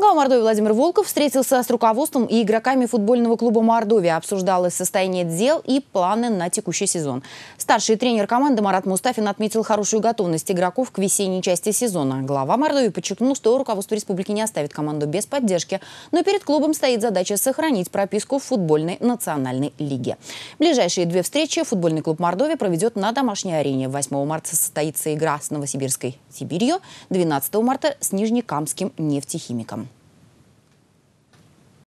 Глава ну, Мордовии Владимир Волков встретился с руководством и игроками футбольного клуба Мордовия, обсуждал их состояние дел и планы на текущий сезон. Старший тренер команды Марат Мустафин отметил хорошую готовность игроков к весенней части сезона. Глава Мордовии подчеркнул, что руководство республики не оставит команду без поддержки, но перед клубом стоит задача сохранить прописку в футбольной национальной лиге. Ближайшие две встречи футбольный клуб Мордовия проведет на домашней арене. 8 марта состоится игра с Новосибирской Сибирью, 12 марта с Нижнекамским нефтехимиком.